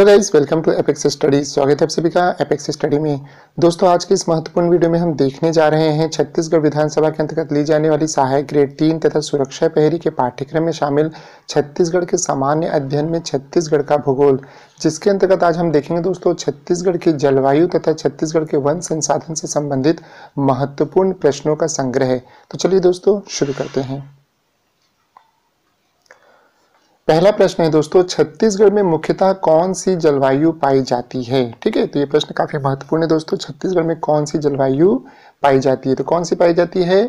hello guys welcome to Apex study स्वागत है आप सभी का एपेक्स स्टडी में दोस्तों आज के इस महत्वपूर्ण वीडियो में हम देखने जा रहे हैं छत्तीसगढ़ विधानसभा के अंतर्गत ली जाने वाली सहायक ग्रेड तीन तथा सुरक्षा पहरी के पाठ्यक्रम में शामिल छत्तीसगढ़ के सामान्य अध्ययन में छत्तीसगढ़ का भूगोल जिसके अंतर्गत आज हम देखेंगे दोस्तों छत्तीसगढ़ की जलवायु तथा छत्तीसगढ़ के वन संसाधन से संबंधित महत्वपूर्ण प्रश्नों का संग्रह तो चलिए दोस्तों शुरू करते हैं पहला प्रश्न है दोस्तों छत्तीसगढ़ में मुख्यतः कौन सी जलवायु पाई जाती है ठीक है तो ये प्रश्न काफ़ी महत्वपूर्ण है दोस्तों छत्तीसगढ़ में कौन सी जलवायु पाई जाती है तो कौन सी पाई जाती है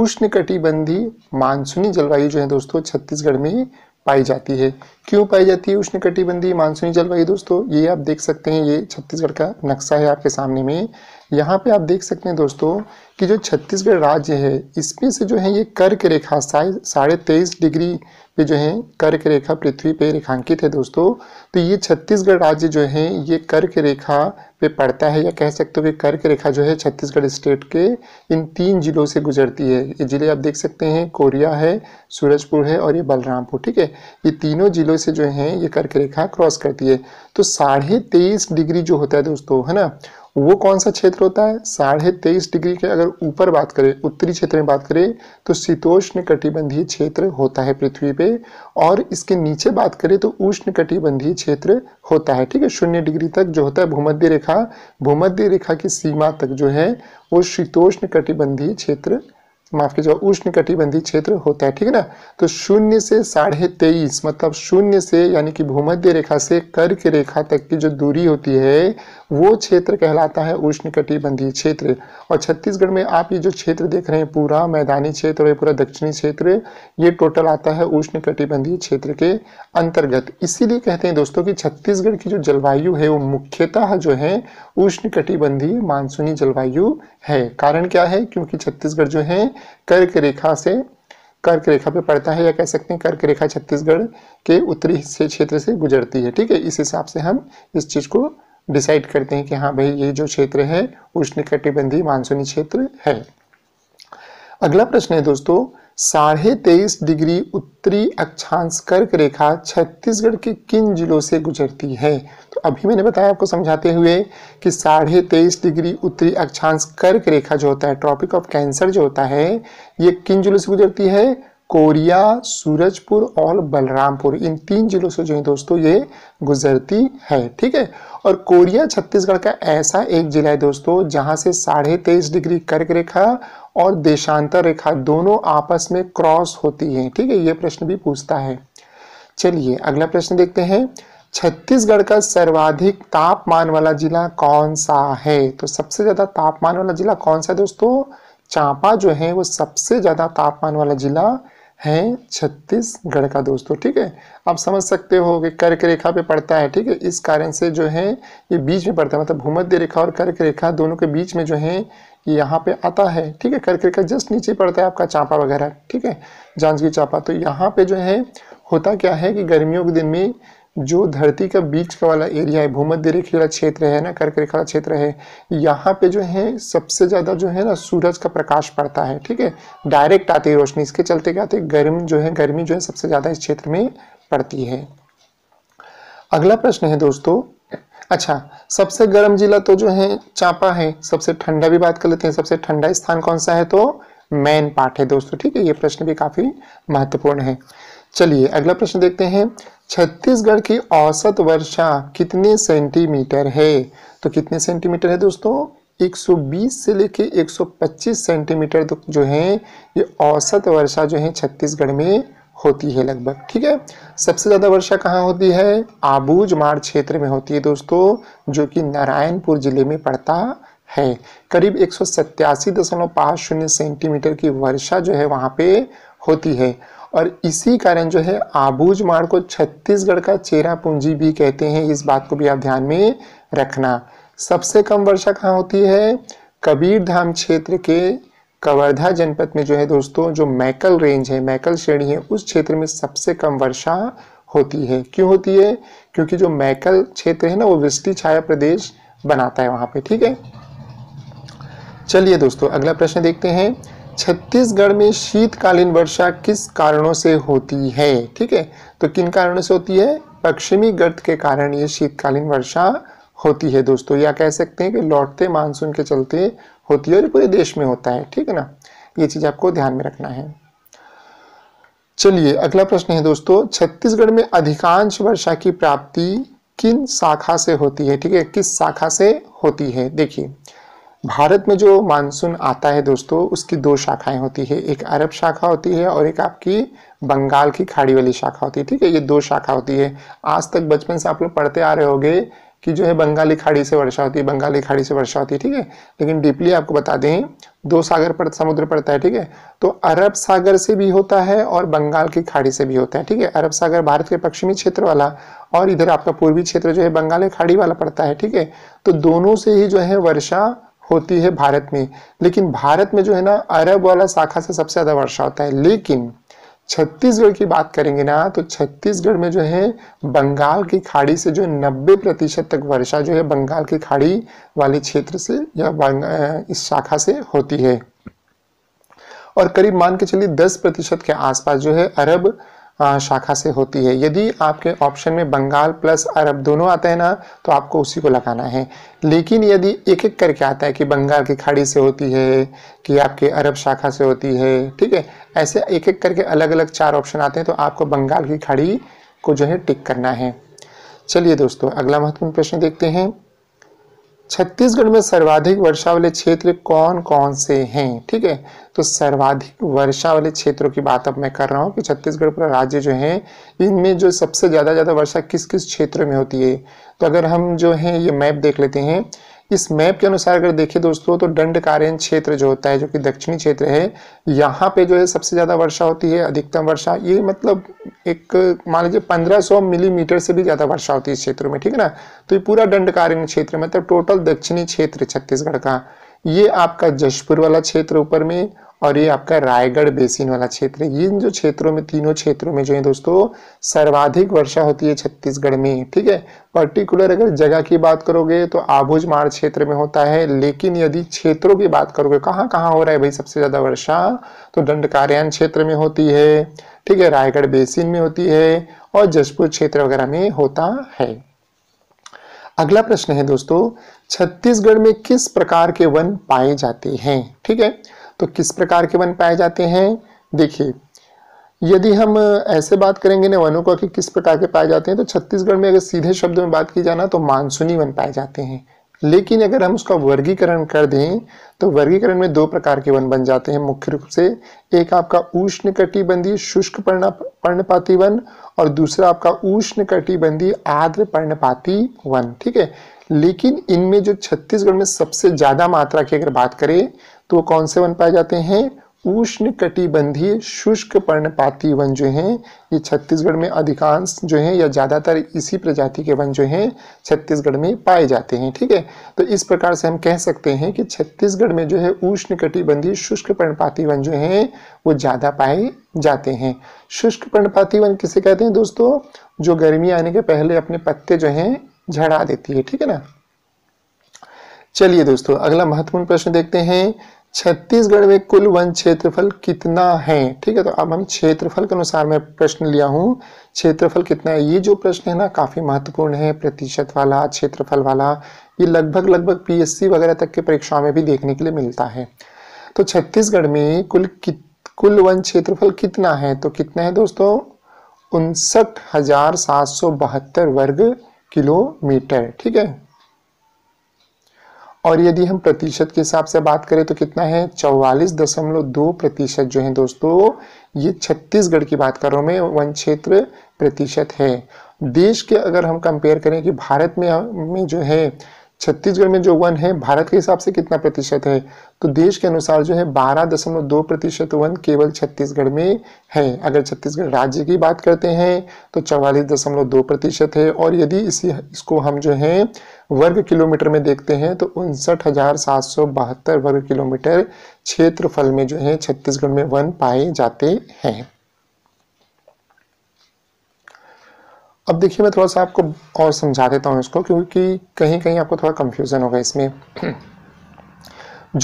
उष्ण कटिबंधी मानसूनी जलवायु जो है दोस्तों छत्तीसगढ़ में पाई जाती है क्यों पाई जाती है उष्ण कटिबंधी मानसूनी जलवायु दोस्तों ये आप देख सकते हैं ये छत्तीसगढ़ का नक्शा है आपके सामने में यहाँ पे आप देख सकते हैं दोस्तों कि जो छत्तीसगढ़ राज्य है इसमें से जो है ये कर्क रेखा साढ़े तेईस डिग्री पे जो है कर्क रेखा पृथ्वी पे रेखांकित है दोस्तों तो ये छत्तीसगढ़ राज्य जो है ये कर्क रेखा पे पड़ता है या कह सकते हो कि कर्क रेखा जो है छत्तीसगढ़ स्टेट के इन तीन जिलों से गुजरती है ये जिले आप देख सकते हैं कोरिया है सूरजपुर है और ये बलरामपुर ठीक है ये तीनों जिलों से जो है ये कर्क रेखा क्रॉस करती है तो साढ़े तेईस डिग्री जो होता है दोस्तों है ना वो कौन सा क्षेत्र होता है साढ़े तेईस डिग्री के अगर ऊपर बात करें उत्तरी क्षेत्र में बात करें तो शीतोष्ण कटिबंधीय क्षेत्र होता है पृथ्वी पे और इसके नीचे बात करें तो उष्ण कटिबंधीय क्षेत्र होता है ठीक है शून्य डिग्री तक जो होता है भूमध्य रेखा भूमध्य रेखा की सीमा तक जो है वो शीतोष्ण कटिबंधीय क्षेत्र माफ कीजिए उष्ण कटिबंधी क्षेत्र होता है ठीक है ना तो शून्य से साढ़े तेईस मतलब शून्य से यानी कि भूमध्य रेखा से कर्क रेखा तक की जो दूरी होती है वो क्षेत्र कहलाता है उष्ण कटिबंधी क्षेत्र और छत्तीसगढ़ में आप ये जो क्षेत्र देख रहे हैं पूरा मैदानी क्षेत्र और पूरा दक्षिणी क्षेत्र ये टोटल आता है उष्ण कटिबंधीय क्षेत्र के अंतर्गत इसीलिए कहते हैं दोस्तों की छत्तीसगढ़ की जो जलवायु है वो मुख्यतः जो है उष्ण कटिबंधीय मानसूनी जलवायु है कारण क्या है क्योंकि छत्तीसगढ़ जो है कर्क रेखा से कर्क रेखा पे पड़ता है या कह सकते हैं कर्क रेखा छत्तीसगढ़ के उत्तरी हिस्से क्षेत्र से गुजरती है ठीक है इस हिसाब से हम इस चीज़ को डिसाइड करते हैं कि हाँ भाई ये जो क्षेत्र है उष्ण कटिबंधीय मानसूनी क्षेत्र है अगला प्रश्न है दोस्तों साढ़े तेईस डिग्री उत्तरी अक्षांश कर्क रेखा छत्तीसगढ़ के किन जिलों से गुजरती है तो अभी मैंने बताया आपको समझाते हुए कि साढ़े तेईस डिग्री उत्तरी अक्षांश कर्क रेखा जो होता है ट्रॉपिक ऑफ कैंसर जो होता है ये किन जिलों से गुजरती है कोरिया सूरजपुर और बलरामपुर इन तीन जिलों से जो है दोस्तों ये गुजरती है ठीक है और कोरिया छत्तीसगढ़ का ऐसा एक जिला है दोस्तों जहां से साढ़े तेईस डिग्री कर्क रेखा और देशांतर रेखा दोनों आपस में क्रॉस होती हैं ठीक है ये प्रश्न भी पूछता है चलिए अगला प्रश्न देखते हैं छत्तीसगढ़ का सर्वाधिक तापमान वाला जिला कौन सा है तो सबसे ज़्यादा तापमान वाला जिला कौन सा है दोस्तों चांपा जो है वो सबसे ज़्यादा तापमान वाला जिला है छत्तीसगढ़ का दोस्तों ठीक है आप समझ सकते हो कि कर्क रेखा पे पड़ता है ठीक है इस कारण से जो है ये बीच में पड़ता है मतलब भूमध्य रेखा और कर्क रेखा दोनों के बीच में जो है यहाँ पे आता है ठीक है करकर का जस्ट नीचे पड़ता है आपका चांपा वगैरह ठीक है जांजगीर चांपा तो यहाँ पे जो है होता क्या है कि गर्मियों के दिन में जो धरती का बीच का वाला एरिया है भूमध्य रेखा वाला क्षेत्र है ना करके रेखा वाला क्षेत्र है यहाँ पे जो है सबसे ज़्यादा जो है ना सूरज का प्रकाश पड़ता है ठीक है डायरेक्ट आती है रोशनी इसके चलते क्या आते गर्म जो है गर्मी जो है सबसे ज़्यादा इस क्षेत्र में पड़ती है अगला प्रश्न है दोस्तों अच्छा सबसे गर्म जिला तो जो है चांपा है सबसे ठंडा भी बात कर लेते हैं सबसे ठंडा स्थान कौन सा है तो मैन पार्ट है दोस्तों ठीक है ये प्रश्न भी काफ़ी महत्वपूर्ण है चलिए अगला प्रश्न देखते हैं छत्तीसगढ़ की औसत वर्षा कितने सेंटीमीटर है तो कितने सेंटीमीटर है दोस्तों 120 से लेके 125 सेंटीमीटर जो है ये औसत वर्षा जो है छत्तीसगढ़ में होती है लगभग ठीक है सबसे ज़्यादा वर्षा कहाँ होती है आबूजमाड़ क्षेत्र में होती है दोस्तों जो कि नारायणपुर जिले में पड़ता है करीब एक सेंटीमीटर की वर्षा जो है वहाँ पे होती है और इसी कारण जो है आबूजमाड़ को छत्तीसगढ़ का चेरा पूंजी भी कहते हैं इस बात को भी आप ध्यान में रखना सबसे कम वर्षा कहाँ होती है कबीरधाम क्षेत्र के कवर्धा जनपद में जो है दोस्तों जो मैकल रेंज है मैकल श्रेणी है उस क्षेत्र में सबसे कम वर्षा होती है क्यों होती है क्योंकि जो मैकल क्षेत्र है ना वो वृष्टि छाया प्रदेश बनाता है वहां पे ठीक है चलिए दोस्तों अगला प्रश्न देखते हैं छत्तीसगढ़ में शीतकालीन वर्षा किस कारणों से होती है ठीक है तो किन कारणों से होती है पश्चिमी गर्द के कारण ये शीतकालीन वर्षा होती है दोस्तों या कह सकते हैं कि लौटते मानसून के चलते होती है और पूरे देश में होता है ठीक है ना ये चीज़ आपको ध्यान में रखना है चलिए अगला प्रश्न है दोस्तों छत्तीसगढ़ में अधिकांश वर्षा की प्राप्ति किन शाखा से होती है ठीक है किस शाखा से होती है देखिए भारत में जो मानसून आता है दोस्तों उसकी दो शाखाएं होती है एक अरब शाखा होती है और एक आपकी बंगाल की खाड़ी वाली शाखा होती है ठीक है ये दो शाखा होती है आज तक बचपन से आप लोग पढ़ते आ रहे होंगे कि जो है बंगाली खाड़ी से वर्षा होती है बंगाली खाड़ी से वर्षा होती है ठीक है लेकिन डीपली आपको बता दें दो सागर पर समुद्र पड़ता है ठीक है तो अरब सागर से भी होता है और बंगाल की खाड़ी से भी होता है ठीक है अरब सागर भारत के पश्चिमी क्षेत्र वाला और इधर आपका पूर्वी क्षेत्र जो है बंगाल खाड़ी वाला पड़ता है ठीक है तो दोनों से ही जो है वर्षा होती है भारत में लेकिन भारत में जो है ना अरब वाला शाखा से सबसे ज़्यादा वर्षा होता है लेकिन छत्तीसगढ़ की बात करेंगे ना तो छत्तीसगढ़ में जो है बंगाल की खाड़ी से जो 90 प्रतिशत तक वर्षा जो है बंगाल की खाड़ी वाले क्षेत्र से या इस शाखा से होती है और करीब मान के चलिए 10 प्रतिशत के आसपास जो है अरब शाखा से होती है यदि आपके ऑप्शन में बंगाल प्लस अरब दोनों आते हैं ना तो आपको उसी को लगाना है लेकिन यदि एक एक करके आता है कि बंगाल की खाड़ी से होती है कि आपके अरब शाखा से होती है ठीक है ऐसे एक एक करके अलग अलग चार ऑप्शन आते हैं तो आपको बंगाल की खाड़ी को जो है टिक करना है चलिए दोस्तों अगला महत्वपूर्ण प्रश्न देखते हैं छत्तीसगढ़ में सर्वाधिक वर्षा वाले क्षेत्र कौन कौन से हैं ठीक है तो सर्वाधिक वर्षा वाले क्षेत्रों की बात अब मैं कर रहा हूँ कि छत्तीसगढ़ पूरा राज्य जो है इनमें जो सबसे ज़्यादा ज़्यादा वर्षा किस किस क्षेत्र में होती है तो अगर हम जो है ये मैप देख लेते हैं इस मैप के अनुसार अगर देखें दोस्तों तो दंड कारेन क्षेत्र जो होता है जो कि दक्षिणी क्षेत्र है यहाँ पे जो है सबसे ज़्यादा वर्षा होती है अधिकतम वर्षा ये मतलब एक मान लीजिए 1500 मिलीमीटर से भी ज़्यादा वर्षा होती है इस क्षेत्र में ठीक है ना तो ये पूरा दंडकालीन क्षेत्र मतलब टोटल दक्षिणी क्षेत्र छत्तीसगढ़ का ये आपका जशपुर वाला क्षेत्र ऊपर में और ये आपका रायगढ़ बेसिन वाला क्षेत्र है इन जो क्षेत्रों में तीनों क्षेत्रों में जो है दोस्तों सर्वाधिक वर्षा होती है छत्तीसगढ़ में ठीक है पर्टिकुलर अगर जगह की बात करोगे तो आभुज मार क्षेत्र में होता है लेकिन यदि क्षेत्रों की बात करोगे कहाँ कहाँ हो रहा है भाई सबसे ज़्यादा वर्षा तो दंडकार्यान क्षेत्र में होती है ठीक है रायगढ़ बेसिन में होती है और जसपुर क्षेत्र वगैरह में होता है अगला प्रश्न है दोस्तों छत्तीसगढ़ में किस प्रकार के वन पाए जाते हैं ठीक है तो किस प्रकार के वन पाए जाते हैं देखिए यदि हम ऐसे बात करेंगे ना वनों का कि किस प्रकार के पाए जाते हैं तो छत्तीसगढ़ में अगर सीधे शब्द में बात की जाना तो मानसूनी वन पाए जाते हैं लेकिन अगर हम उसका वर्गीकरण कर दें तो वर्गीकरण में दो प्रकार के वन बन जाते हैं मुख्य रूप से एक आपका उष्ण कटिबंधी शुष्क पर्णपाती वन और दूसरा आपका उष्ण कटिबंधी आर्द्र पर्णपाती वन ठीक है लेकिन इनमें जो छत्तीसगढ़ में सबसे ज़्यादा मात्रा की अगर बात करें तो वो कौन से वन पाए जाते हैं उष्ण कटिबंधीय शुष्क पर्णपाती वन जो हैं ये छत्तीसगढ़ में अधिकांश जो हैं या ज़्यादातर इसी प्रजाति के वन जो हैं छत्तीसगढ़ में पाए जाते हैं ठीक है तो इस प्रकार से हम कह सकते हैं कि छत्तीसगढ़ में जो है उष्ण कटिबंधीय शुष्क पर्णपाती वन जो हैं वो ज़्यादा पाए जाते हैं शुष्क पर्णपाती वन किसे कहते हैं दोस्तों जो गर्मी आने के पहले अपने पत्ते जो हैं झड़ा देती है ठीक है ना चलिए दोस्तों अगला महत्वपूर्ण प्रश्न देखते हैं छत्तीसगढ़ में कुल वन क्षेत्रफल कितना है ठीक है तो अब हम क्षेत्रफल के अनुसार मैं प्रश्न लिया हूँ क्षेत्रफल कितना है ये जो प्रश्न है ना काफी महत्वपूर्ण है प्रतिशत वाला क्षेत्रफल वाला ये लगभग लगभग पीएससी वगैरह तक के परीक्षाओं में भी देखने के लिए मिलता है तो छत्तीसगढ़ में कुल कुल वन क्षेत्रफल कितना है तो कितना है दोस्तों उनसठ हजार सात सौ बहत्तर वर्ग किलोमीटर ठीक है और यदि हम प्रतिशत के हिसाब से बात करें तो कितना है चौवालीस दशमलव दो प्रतिशत जो है दोस्तों ये छत्तीसगढ़ की बात कर रहा हूँ मैं वन क्षेत्र प्रतिशत है देश के अगर हम कंपेयर करें कि भारत में में जो है छत्तीसगढ़ में जो वन है भारत के हिसाब से कितना प्रतिशत है तो देश के अनुसार जो है बारह दशमलव दो प्रतिशत वन केवल छत्तीसगढ़ में है अगर छत्तीसगढ़ राज्य की बात करते हैं तो चौवालीस दशमलव दो प्रतिशत है और यदि इसी इसको हम जो है वर्ग किलोमीटर में देखते हैं तो उनसठ हजार सात सौ बहत्तर वर्ग किलोमीटर क्षेत्रफल में जो है छत्तीसगढ़ में वन पाए जाते हैं अब देखिए मैं थोड़ा सा आपको और समझा देता हूँ इसको क्योंकि कहीं कहीं आपको थोड़ा कंफ्यूजन होगा इसमें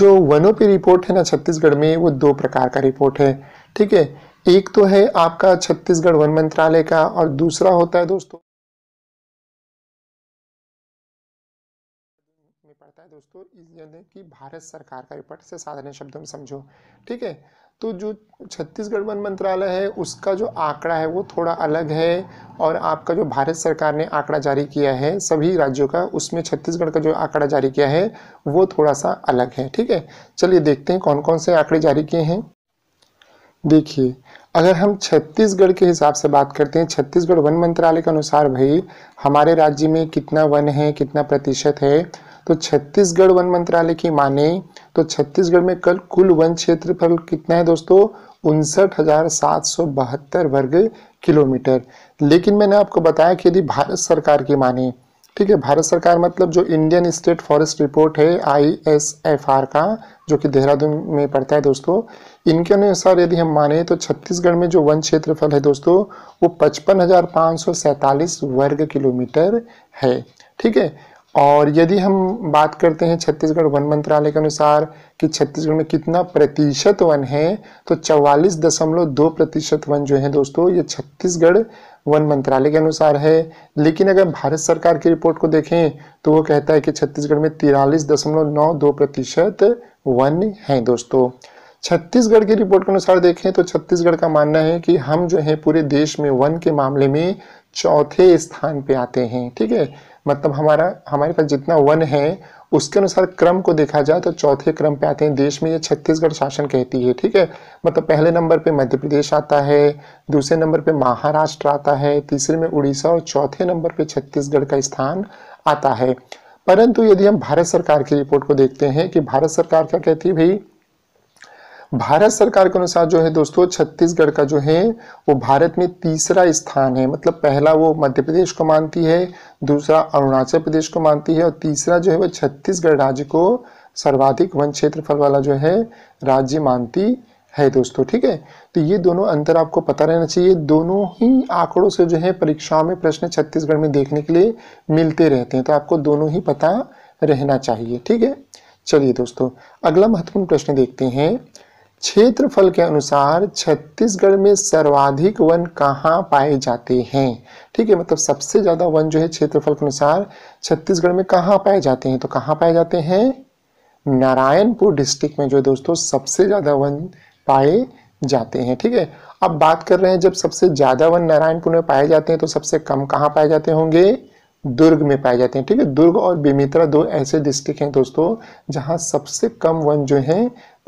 जो वनों पे रिपोर्ट है ना छत्तीसगढ़ में वो दो प्रकार का रिपोर्ट है ठीक है एक तो है आपका छत्तीसगढ़ वन मंत्रालय का और दूसरा होता है दोस्तों में है दोस्तों कि भारत सरकार का रिपोर्ट से साधारण शब्दों में समझो ठीक है तो जो छत्तीसगढ़ वन मंत्रालय है उसका जो आंकड़ा है वो थोड़ा अलग है और आपका जो भारत सरकार ने आंकड़ा जारी किया है सभी राज्यों का उसमें छत्तीसगढ़ का जो आंकड़ा जारी किया है वो थोड़ा सा अलग है ठीक है चलिए देखते हैं कौन कौन से आंकड़े जारी किए हैं देखिए अगर हम छत्तीसगढ़ के हिसाब से बात करते हैं छत्तीसगढ़ वन मंत्रालय के अनुसार भाई हमारे राज्य में कितना वन है कितना प्रतिशत है तो छत्तीसगढ़ वन मंत्रालय की माने तो छत्तीसगढ़ में कल कुल वन क्षेत्रफल कितना है दोस्तों उनसठ हजार सात सौ बहत्तर वर्ग किलोमीटर लेकिन मैंने आपको बताया कि यदि भारत सरकार की माने ठीक है भारत सरकार मतलब जो इंडियन स्टेट फॉरेस्ट रिपोर्ट है आईएसएफआर का जो कि देहरादून में पड़ता है दोस्तों इनके अनुसार यदि हम माने तो छत्तीसगढ़ में जो वन क्षेत्रफल है दोस्तों वो पचपन हजार पाँच सौ वर्ग किलोमीटर है ठीक है और यदि हम बात करते हैं छत्तीसगढ़ वन मंत्रालय के अनुसार कि छत्तीसगढ़ में कितना प्रतिशत वन है तो चवालीस दशमलव दो प्रतिशत वन जो है दोस्तों ये छत्तीसगढ़ वन मंत्रालय के अनुसार है लेकिन अगर भारत सरकार की रिपोर्ट को देखें तो वो कहता है कि छत्तीसगढ़ में तिरालीस दशमलव नौ दो प्रतिशत वन है दोस्तों छत्तीसगढ़ की रिपोर्ट के अनुसार देखें तो छत्तीसगढ़ का मानना है कि हम जो है पूरे देश में वन के मामले में चौथे स्थान पे आते हैं ठीक है मतलब हमारा हमारे पास जितना वन है उसके अनुसार क्रम को देखा जाए तो चौथे क्रम पे आते हैं देश में ये छत्तीसगढ़ शासन कहती है ठीक है मतलब पहले नंबर पे मध्य प्रदेश आता है दूसरे नंबर पे महाराष्ट्र आता है तीसरे में उड़ीसा और चौथे नंबर पे छत्तीसगढ़ का स्थान आता है परंतु यदि हम भारत सरकार की रिपोर्ट को देखते हैं कि भारत सरकार क्या कहती है भाई भारत सरकार के अनुसार जो है दोस्तों छत्तीसगढ़ का जो है वो भारत में तीसरा स्थान है मतलब पहला वो मध्य प्रदेश को मानती है दूसरा अरुणाचल प्रदेश को मानती है और तीसरा जो है वो छत्तीसगढ़ राज्य को सर्वाधिक वन क्षेत्रफल वाला जो है राज्य मानती है दोस्तों ठीक है तो ये दोनों अंतर आपको पता रहना चाहिए दोनों ही आंकड़ों से जो है परीक्षाओं में प्रश्न छत्तीसगढ़ में देखने के लिए मिलते रहते हैं तो आपको दोनों ही पता रहना चाहिए ठीक है चलिए दोस्तों अगला महत्वपूर्ण प्रश्न देखते हैं क्षेत्रफल के अनुसार छत्तीसगढ़ में सर्वाधिक वन कहाँ पाए जाते हैं ठीक है मतलब सबसे ज़्यादा वन जो है क्षेत्रफल के अनुसार छत्तीसगढ़ में कहाँ पाए जाते हैं तो कहाँ पाए जाते हैं नारायणपुर डिस्ट्रिक्ट में जो है दोस्तों सबसे ज़्यादा वन पाए जाते हैं ठीक है अब बात कर रहे हैं जब सबसे ज़्यादा वन नारायणपुर में पाए जाते हैं तो सबसे कम कहाँ पाए जाते होंगे दुर्ग में पाए जाते हैं ठीक है दुर्ग और बेमित्रा दो ऐसे डिस्ट्रिक्ट हैं दोस्तों जहां सबसे कम वन जो है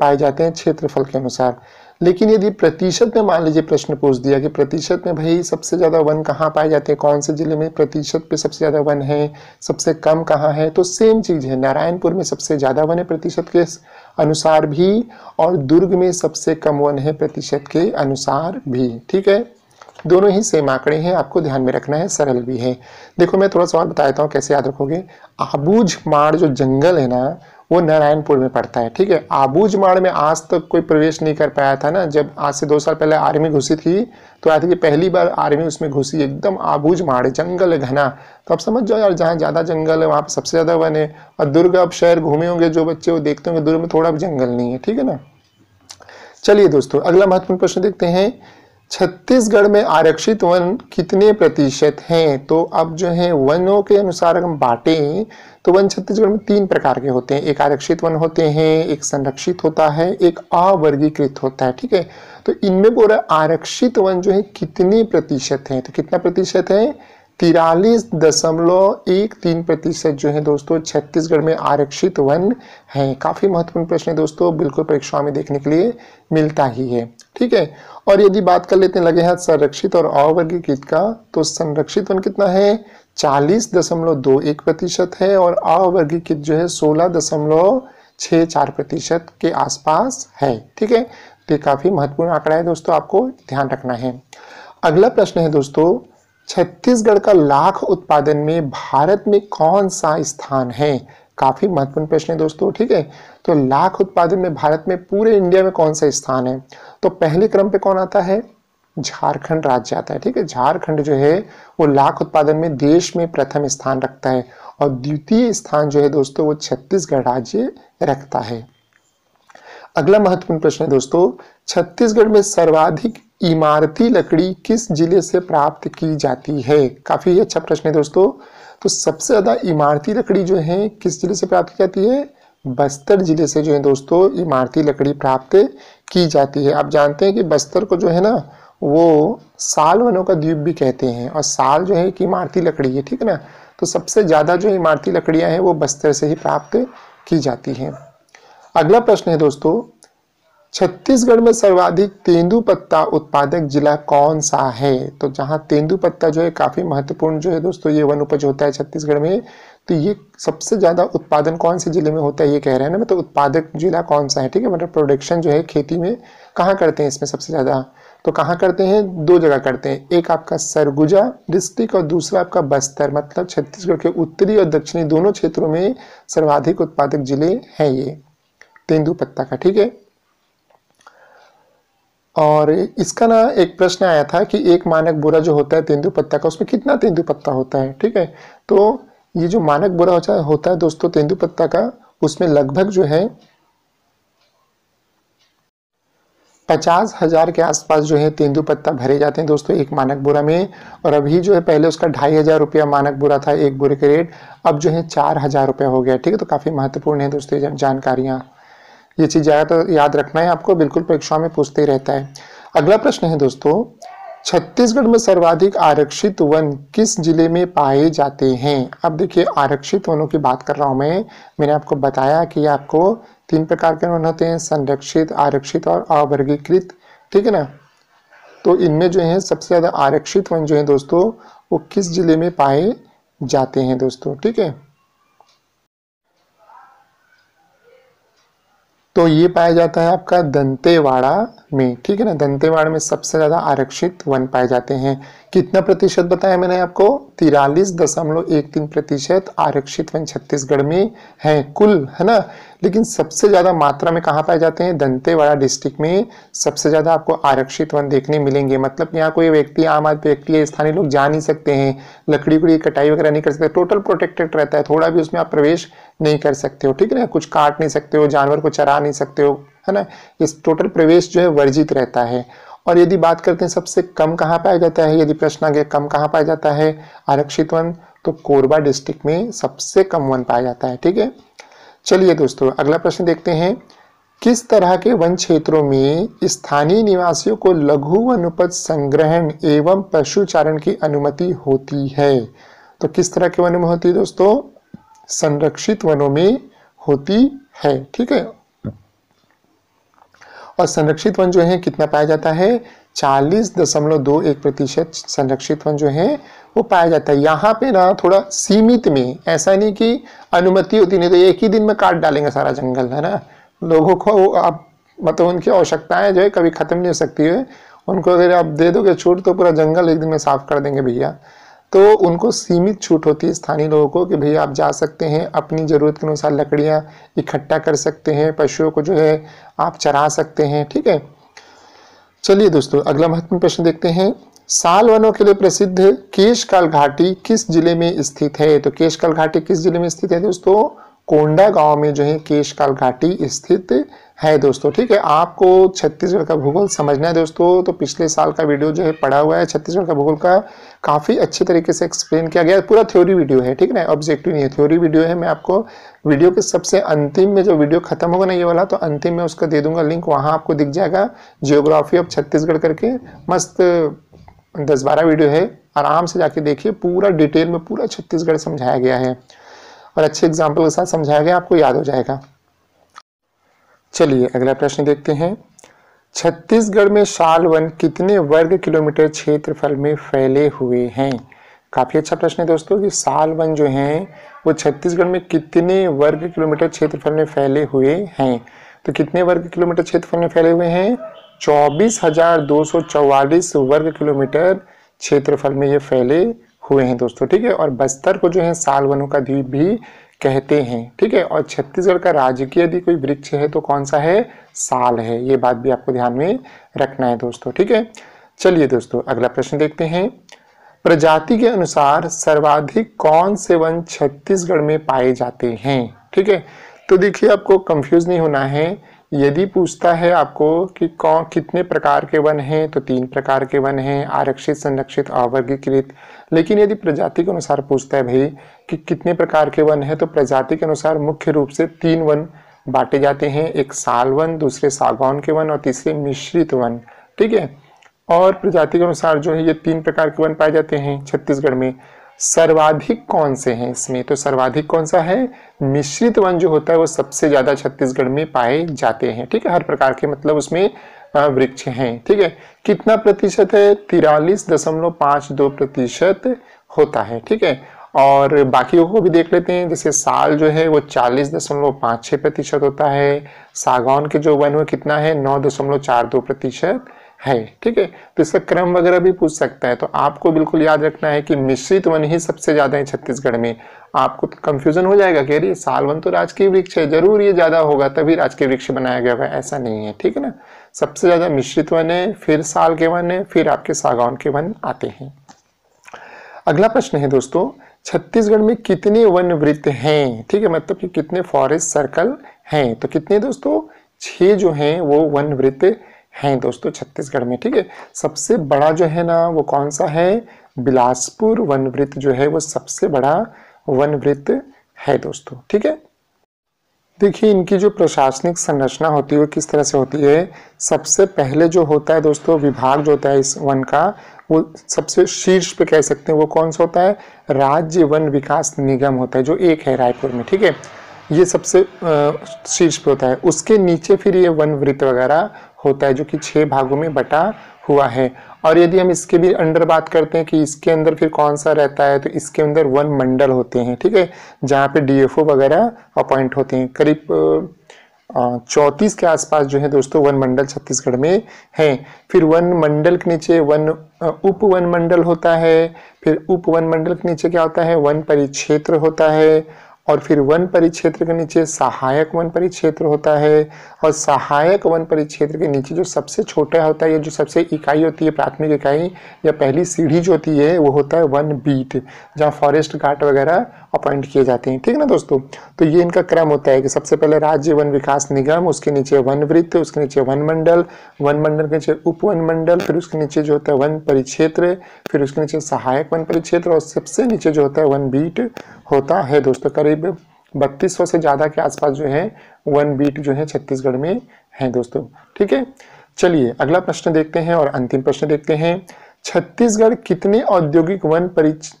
पाए जाते हैं क्षेत्रफल के अनुसार लेकिन यदि प्रतिशत में मान लीजिए प्रश्न पूछ दिया कि प्रतिशत में भाई सबसे ज़्यादा वन कहाँ पाए जाते हैं कौन से ज़िले में प्रतिशत पे सबसे ज़्यादा वन है सबसे कम कहाँ है तो सेम चीज़ है नारायणपुर में सबसे ज़्यादा वन है प्रतिशत के अनुसार भी और दुर्ग में सबसे कम वन है प्रतिशत के अनुसार भी ठीक है दोनों ही सेम आंकड़े हैं आपको ध्यान में रखना है सरल भी है देखो मैं थोड़ा सवाल और बता देता हूँ कैसे याद रखोगे आबूझ मार जो जंगल है ना वो नारायणपुर में पड़ता है ठीक है आबूजमाड़ में आज तक कोई प्रवेश नहीं कर पाया था ना जब आज से दो साल पहले आर्मी घुसी थी तो आई थी पहली बार आर्मी उसमें घुसी एकदम आबूजमाड़ जंगल घना तो आप समझ जाओ यार जहाँ ज़्यादा जंगल है वहाँ पर सबसे ज़्यादा वन है और दुर्ग अब शहर घूमे होंगे जो बच्चे वो देखते होंगे दुर्ग में थोड़ा भी जंगल नहीं है ठीक है ना चलिए दोस्तों अगला महत्वपूर्ण प्रश्न देखते हैं छत्तीसगढ़ में आरक्षित वन कितने प्रतिशत हैं तो अब जो है वनों के अनुसार हम बांटें तो वन छत्तीसगढ़ में तीन प्रकार के होते हैं एक आरक्षित वन होते हैं एक संरक्षित होता है एक अवर्गीकृत होता है ठीक है तो इनमें बोल रहा आरक्षित वन जो है कितने प्रतिशत हैं तो कितना प्रतिशत है तिरालीस दशमलव एक तीन प्रतिशत जो है दोस्तों छत्तीसगढ़ में आरक्षित वन है काफ़ी महत्वपूर्ण प्रश्न है दोस्तों बिल्कुल परीक्षाओं में देखने के लिए मिलता ही है ठीक है और यदि बात कर लेते हैं लगे हाथ संरक्षित और अवर्गीकृत का तो संरक्षित वन कितना है चालीस दशमलव दो एक प्रतिशत है और अवर्गीकृत जो है सोलह दशमलव छः चार प्रतिशत के आसपास है ठीक है तो ये काफ़ी महत्वपूर्ण आंकड़ा है दोस्तों आपको ध्यान रखना है अगला प्रश्न है दोस्तों छत्तीसगढ़ का लाख उत्पादन में भारत में कौन सा स्थान है काफ़ी महत्वपूर्ण प्रश्न है दोस्तों ठीक है तो लाख उत्पादन में भारत में पूरे इंडिया में कौन सा स्थान है तो पहले क्रम पे कौन आता है झारखंड राज्य आता है ठीक है झारखंड जो है वो लाख उत्पादन में देश में प्रथम स्थान रखता है और द्वितीय स्थान जो है दोस्तों वो छत्तीसगढ़ राज्य रखता है अगला महत्वपूर्ण प्रश्न है दोस्तों छत्तीसगढ़ में सर्वाधिक इमारती लकड़ी किस जिले से प्राप्त की जाती है काफ़ी अच्छा प्रश्न है दोस्तों तो सबसे ज़्यादा इमारती लकड़ी जो है किस जिले से प्राप्त की जाती है बस्तर जिले से जो है दोस्तों इमारती लकड़ी प्राप्त की जाती है आप जानते हैं कि बस्तर को जो है ना वो साल वनों का द्वीप भी कहते हैं और साल जो है एक इमारती लकड़ी है ठीक है ना तो सबसे ज़्यादा जो इमारती लकड़ियां हैं वो बस्तर से ही प्राप्त की जाती हैं अगला प्रश्न है दोस्तों छत्तीसगढ़ में सर्वाधिक तेंदू पत्ता उत्पादक जिला कौन सा है तो जहाँ तेंदुपत्ता पत्ता जो है काफ़ी महत्वपूर्ण जो है दोस्तों ये वन उपज होता है छत्तीसगढ़ में तो ये सबसे ज़्यादा उत्पादन कौन से जिले में होता है ये कह रहे हैं ना मतलब तो उत्पादक जिला कौन सा है ठीक है मतलब प्रोडक्शन जो है खेती में कहाँ करते हैं इसमें सबसे ज़्यादा तो कहाँ करते हैं दो जगह करते हैं एक आपका सरगुजा डिस्ट्रिक्ट और दूसरा आपका बस्तर मतलब छत्तीसगढ़ के उत्तरी और दक्षिणी दोनों क्षेत्रों में सर्वाधिक उत्पादक जिले हैं ये तेंदुपत्ता पत्ता का ठीक है और इसका ना एक प्रश्न आया था कि एक मानक बोरा जो होता है तेंदु पत्ता का उसमें कितना तेंदु पत्ता होता है ठीक है तो ये जो मानक बोरा होता है दोस्तों तेंदु पत्ता का उसमें लगभग जो है पचास हज़ार के आसपास जो है तेंदू पत्ता भरे जाते हैं दोस्तों एक मानक बोरा में और अभी जो है पहले उसका ढाई हज़ार रुपया मानक बोरा था एक बोरे के रेट अब जो है चार हज़ार रुपया हो गया ठीक है तो काफ़ी महत्वपूर्ण है दोस्तों जानकारियां ये चीज़ ज़्यादा तो याद रखना है आपको बिल्कुल परीक्षा में पूछते रहता है अगला प्रश्न है दोस्तों छत्तीसगढ़ में सर्वाधिक आरक्षित वन किस जिले में पाए जाते हैं अब देखिए आरक्षित वनों की बात कर रहा हूँ मैं मैंने आपको बताया कि आपको तीन प्रकार के वन होते हैं संरक्षित आरक्षित और अवर्गीकृत ठीक है ना तो इनमें जो है सबसे ज़्यादा आरक्षित वन जो है दोस्तों वो किस जिले में पाए जाते हैं दोस्तों ठीक है तो ये पाया जाता है आपका दंतेवाड़ा में ठीक है ना दंतेवाड़ा में सबसे ज़्यादा आरक्षित वन पाए जाते हैं कितना प्रतिशत बताया मैंने आपको तिरालीस दशमलव एक तीन प्रतिशत आरक्षित वन छत्तीसगढ़ में हैं कुल है ना लेकिन सबसे ज़्यादा मात्रा में कहाँ पाए जाते हैं दंतेवाड़ा डिस्ट्रिक्ट में सबसे ज़्यादा आपको आरक्षित वन देखने मिलेंगे मतलब यहाँ कोई व्यक्ति आम आदमी व्यक्ति या स्थानीय लोग जा नहीं सकते हैं लकड़ी उकड़ी कटाई वगैरह नहीं कर सकते टोटल प्रोटेक्टेड रहता है थोड़ा भी उसमें आप प्रवेश नहीं कर सकते हो ठीक है ना कुछ काट नहीं सकते हो जानवर को चरा नहीं सकते हो है ना इस टोटल प्रवेश जो है वर्जित रहता है और यदि बात करते हैं सबसे कम कहाँ पाया जाता है यदि प्रश्न आगे कम कहाँ पाया जाता है आरक्षित वन तो कोरबा डिस्ट्रिक्ट में सबसे कम वन पाया जाता है ठीक है चलिए दोस्तों अगला प्रश्न देखते हैं किस तरह के वन क्षेत्रों में स्थानीय निवासियों को लघु वन उपज संग्रहण एवं पशुचारण की अनुमति होती है तो किस तरह के वन में होती है दोस्तों संरक्षित वनों में होती है ठीक है और संरक्षित वन जो है कितना पाया जाता है चालीस दशमलव दो एक प्रतिशत संरक्षित वन जो है वो पाया जाता है यहाँ पे ना थोड़ा सीमित में ऐसा नहीं कि अनुमति होती नहीं तो एक ही दिन में काट डालेंगे सारा जंगल है ना लोगों को आप मतलब उनकी आवश्यकताएं जो है कभी ख़त्म नहीं हो सकती है उनको अगर आप दे दोगे छूट तो पूरा जंगल एक दिन में साफ कर देंगे भैया तो उनको सीमित छूट होती है स्थानीय लोगों को कि भैया आप जा सकते हैं अपनी ज़रूरत के अनुसार लकड़ियाँ इकट्ठा कर सकते हैं पशुओं को जो है आप चरा सकते हैं ठीक है चलिए दोस्तों अगला महत्वपूर्ण प्रश्न देखते हैं साल वनों के लिए प्रसिद्ध केशकाल घाटी किस जिले में स्थित है तो केशकाल घाटी किस जिले में स्थित है दोस्तों कोंडा गांव में जो है केशकाल घाटी स्थित है दोस्तों ठीक है आपको छत्तीसगढ़ का भूगोल समझना है दोस्तों तो पिछले साल का वीडियो जो है पड़ा हुआ है छत्तीसगढ़ का भूगोल का काफ़ी अच्छे तरीके से एक्सप्लेन किया गया है पूरा थ्योरी वीडियो है ठीक है ऑब्जेक्टिव नहीं है थ्योरी वीडियो है मैं आपको वीडियो के सबसे अंतिम में जो वीडियो खत्म होगा ना ये वाला तो अंतिम में उसका दे दूंगा लिंक वहाँ आपको दिख जाएगा जियोग्राफी ऑफ छत्तीसगढ़ करके मस्त दस बारह वीडियो है आराम से जाके देखिए पूरा डिटेल में पूरा छत्तीसगढ़ समझाया गया है और अच्छे एग्जाम्पल के साथ समझाया गया आपको याद हो जाएगा चलिए अगला प्रश्न देखते हैं छत्तीसगढ़ में साल वन कितने वर्ग किलोमीटर क्षेत्रफल में फैले हुए हैं काफ़ी अच्छा प्रश्न है दोस्तों कि साल वन जो है वो छत्तीसगढ़ में कितने वर्ग किलोमीटर क्षेत्रफल में फैले हुए हैं तो कितने वर्ग किलोमीटर क्षेत्रफल में फैले हुए हैं चौबीस हजार दो सौ वर्ग किलोमीटर क्षेत्रफल में ये फैले हुए हैं दोस्तों ठीक है और बस्तर को जो है साल वनों का द्वीप भी कहते हैं ठीक है और छत्तीसगढ़ का राजकीय यदि कोई वृक्ष है तो कौन सा है साल है ये बात भी आपको ध्यान में रखना है दोस्तों ठीक है चलिए दोस्तों अगला प्रश्न देखते हैं प्रजाति के अनुसार सर्वाधिक कौन से वन छत्तीसगढ़ में पाए जाते हैं ठीक है तो देखिए आपको कंफ्यूज नहीं होना है यदि पूछता है आपको कि कौन कितने प्रकार के वन हैं तो तीन प्रकार के वन हैं आरक्षित संरक्षित अवर्गीकृत लेकिन यदि प्रजाति के अनुसार पूछता है भाई कि कितने प्रकार के वन हैं तो प्रजाति के अनुसार मुख्य रूप से तीन वन बांटे जाते हैं एक साल वन दूसरे सागौन के वन और तीसरे मिश्रित वन ठीक है और प्रजाति के अनुसार जो है ये तीन प्रकार के वन पाए जाते हैं छत्तीसगढ़ में सर्वाधिक कौन से हैं इसमें तो सर्वाधिक कौन सा है मिश्रित वन जो होता है वो सबसे ज़्यादा छत्तीसगढ़ में पाए जाते हैं ठीक है हर प्रकार के मतलब उसमें वृक्ष हैं ठीक है कितना प्रतिशत है तिरालीस दशमलव पांच दो प्रतिशत होता है ठीक है और बाकी को भी देख लेते हैं जैसे साल जो है वो चालीस दशमलव पाँच छः प्रतिशत होता है सागौन के जो वन वो कितना है नौ दशमलव चार दो प्रतिशत है ठीक है तो इसका क्रम वगैरह भी पूछ सकता है तो आपको बिल्कुल याद रखना है कि मिश्रित वन ही सबसे ज़्यादा है छत्तीसगढ़ में आपको तो कंफ्यूजन हो जाएगा कि अरे साल वन तो राजकीय वृक्ष है जरूर ये ज़्यादा होगा तभी राजकीय वृक्ष बनाया गया होगा ऐसा नहीं है ठीक है ना सबसे ज़्यादा मिश्रित वन है फिर साल के वन है फिर आपके सागौन के वन आते हैं अगला प्रश्न है दोस्तों छत्तीसगढ़ में कितने वन वृत्त हैं ठीक है मतलब कि कितने फॉरेस्ट सर्कल हैं तो कितने दोस्तों छः जो हैं वो वन वृत्त हैं दोस्तों छत्तीसगढ़ में ठीक है सबसे बड़ा जो है ना वो कौन सा है बिलासपुर वन वृत्त जो है वो सबसे बड़ा वन वृत्त है दोस्तों ठीक है देखिए इनकी जो प्रशासनिक संरचना होती है वो किस तरह से होती है सबसे पहले जो होता है दोस्तों विभाग जो होता है इस वन का वो सबसे शीर्ष पे कह सकते हैं वो कौन सा होता है राज्य वन विकास निगम होता है जो एक है रायपुर में ठीक है ये सबसे शीर्ष पे होता है उसके नीचे फिर ये वन वृत्त वगैरह होता है जो कि छः भागों में बटा हुआ है और यदि हम इसके भी अंडर बात करते हैं कि इसके अंदर फिर कौन सा रहता है तो इसके अंदर वन मंडल होते हैं ठीक है जहाँ पे डीएफओ वगैरह अपॉइंट होते हैं करीब चौंतीस के आसपास जो है दोस्तों वन मंडल छत्तीसगढ़ में है फिर वन मंडल के नीचे वन उप वन मंडल होता है फिर उप वन मंडल के नीचे क्या होता है वन परिक्षेत्र होता है और फिर वन परिक्षेत्र के नीचे सहायक वन परिक्षेत्र होता है और सहायक वन परिक्षेत्र के नीचे जो सबसे छोटा होता है या जो सबसे इकाई होती है प्राथमिक इकाई या पहली सीढ़ी जो होती है वो होता है वन बीट जहाँ फॉरेस्ट गार्ड वगैरह अपॉइंट किए जाते हैं ठीक ना दोस्तों तो ये इनका क्रम होता है कि सबसे पहले राज्य वन विकास निगम उसके नीचे वन वृत्त उसके नीचे वन मंडल वन मंडल के नीचे उप वन मंडल फिर उसके नीचे जो होता है वन परिक्षेत्र फिर उसके नीचे सहायक वन परिक्षेत्र और सबसे नीचे जो होता है वन बीट होता है दोस्तों करीब बत्तीस से ज़्यादा के आसपास जो है वन बीट जो है छत्तीसगढ़ में है दोस्तों ठीक है चलिए अगला प्रश्न देखते हैं और अंतिम प्रश्न देखते हैं छत्तीसगढ़ कितने औद्योगिक वन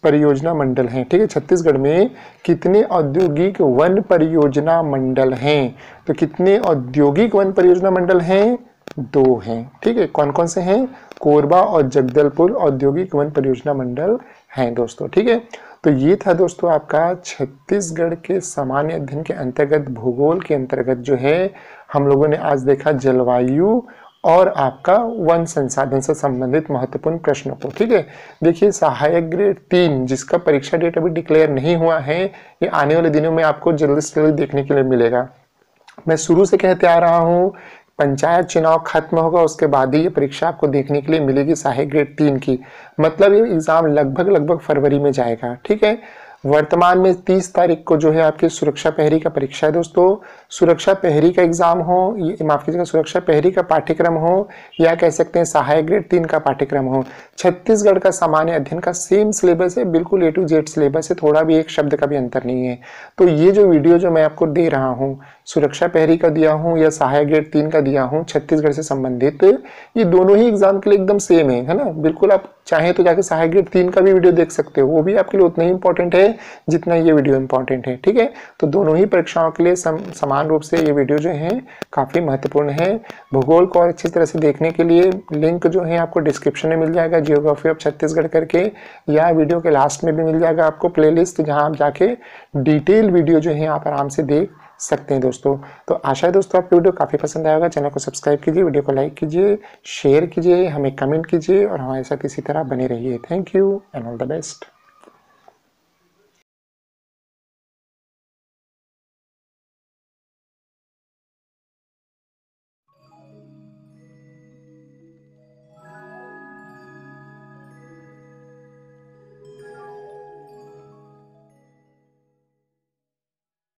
परियोजना मंडल हैं ठीक है छत्तीसगढ़ में कितने औद्योगिक वन परियोजना मंडल हैं तो कितने औद्योगिक वन परियोजना मंडल हैं दो हैं ठीक है कौन कौन से हैं कोरबा और जगदलपुर औद्योगिक वन परियोजना मंडल हैं दोस्तों ठीक है तो ये था दोस्तों आपका छत्तीसगढ़ के सामान्य अध्ययन के अंतर्गत भूगोल के अंतर्गत जो है हम लोगों ने आज देखा जलवायु और आपका वन संसाधन से संबंधित महत्वपूर्ण प्रश्नों को ठीक है देखिए सहायक ग्रेड तीन जिसका परीक्षा डेट अभी डिक्लेयर नहीं हुआ है ये आने वाले दिनों में आपको जल्द से जल्द देखने के लिए मिलेगा मैं शुरू से कहते आ रहा हूँ पंचायत चुनाव खत्म होगा उसके बाद ही ये परीक्षा आपको देखने के लिए मिलेगी सहायक ग्रेड तीन की मतलब ये एग्ज़ाम लगभग लगभग फरवरी में जाएगा ठीक है वर्तमान में 30 तारीख को जो है आपकी सुरक्षा पहरी का परीक्षा है दोस्तों सुरक्षा पहरी का एग्ज़ाम हो माफ़ कीजिएगा सुरक्षा पहरी का पाठ्यक्रम हो या कह सकते हैं सहायक ग्रेड तीन का पाठ्यक्रम हो छत्तीसगढ़ का सामान्य अध्ययन का सेम सिलेबस है बिल्कुल ए टू जेड सिलेबस है थोड़ा भी एक शब्द का भी अंतर नहीं है तो ये जो वीडियो जो मैं आपको दे रहा हूँ सुरक्षा पहरी का दिया हूँ या सहायक ग्रेड तीन का दिया हूँ छत्तीसगढ़ से संबंधित ये दोनों ही एग्ज़ाम के लिए एकदम सेम है है ना बिल्कुल आप चाहें तो जाके सहायक ग्रेड तीन का भी वीडियो देख सकते हो वो भी आपके लिए उतना ही इंपॉर्टेंट है जितना ये वीडियो इंपॉर्टेंट है ठीक है तो दोनों ही परीक्षाओं के लिए समान समान रूप से ये वीडियो जो है काफ़ी महत्वपूर्ण है भूगोल को और अच्छी तरह से देखने के लिए लिंक जो है आपको डिस्क्रिप्शन में मिल जाएगा जियोग्राफी ऑफ छत्तीसगढ़ करके या वीडियो के लास्ट में भी मिल जाएगा आपको प्लेलिस्ट जहाँ आप जाके डिटेल वीडियो जो है आप आराम से देख सकते हैं दोस्तों तो आशा है दोस्तों आपको वीडियो काफ़ी पसंद आएगा चैनल को सब्सक्राइब कीजिए वीडियो को लाइक कीजिए शेयर कीजिए हमें कमेंट कीजिए और हमारे साथ इसी तरह बने रहिए thank you and all the best